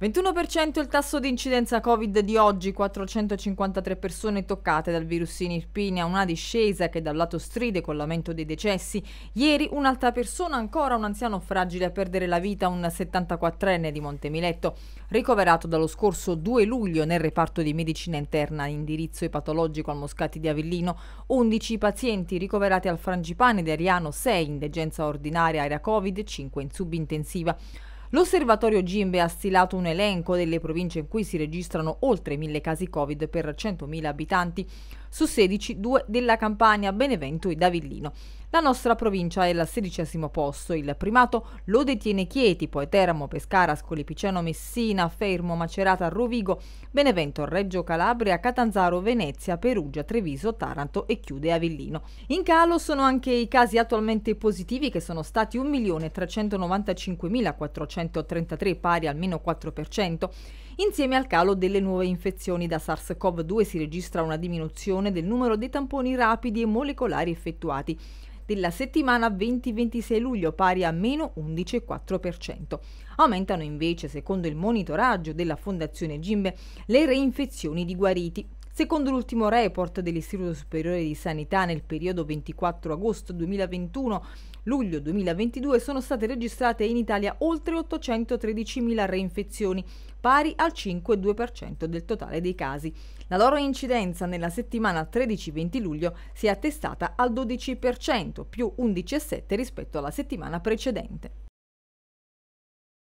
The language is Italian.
21% il tasso di incidenza Covid di oggi, 453 persone toccate dal virus in Irpinia, una discesa che dal lato stride con l'aumento dei decessi. Ieri un'altra persona, ancora un anziano fragile a perdere la vita, un 74enne di Montemiletto, ricoverato dallo scorso 2 luglio nel reparto di medicina interna indirizzo epatologico al Moscati di Avellino, 11 pazienti ricoverati al Frangipane di Ariano, 6 in degenza ordinaria aria Covid, 5 in subintensiva. L'osservatorio Gimbe ha stilato un elenco delle province in cui si registrano oltre mille casi Covid per 100.000 abitanti su 16, 2 della Campania, Benevento ed Avellino. La nostra provincia è al sedicesimo posto, il primato lo detiene Chieti, poi Teramo, Pescara, Scolipiceno, Messina, Fermo, Macerata, Rovigo, Benevento, Reggio Calabria, Catanzaro, Venezia, Perugia, Treviso, Taranto e chiude Avellino. In calo sono anche i casi attualmente positivi che sono stati 1.395.433 pari al meno 4%, insieme al calo delle nuove infezioni da SARS-CoV-2 si registra una diminuzione riduzione del numero dei tamponi rapidi e molecolari effettuati della settimana 20-26 luglio pari a meno 11,4%. Aumentano invece, secondo il monitoraggio della Fondazione Gimbe, le reinfezioni di guariti Secondo l'ultimo report dell'Istituto Superiore di Sanità nel periodo 24 agosto 2021 luglio 2022 sono state registrate in Italia oltre 813.000 reinfezioni, pari al 5,2% del totale dei casi. La loro incidenza nella settimana 13-20 luglio si è attestata al 12%, più 11,7% rispetto alla settimana precedente.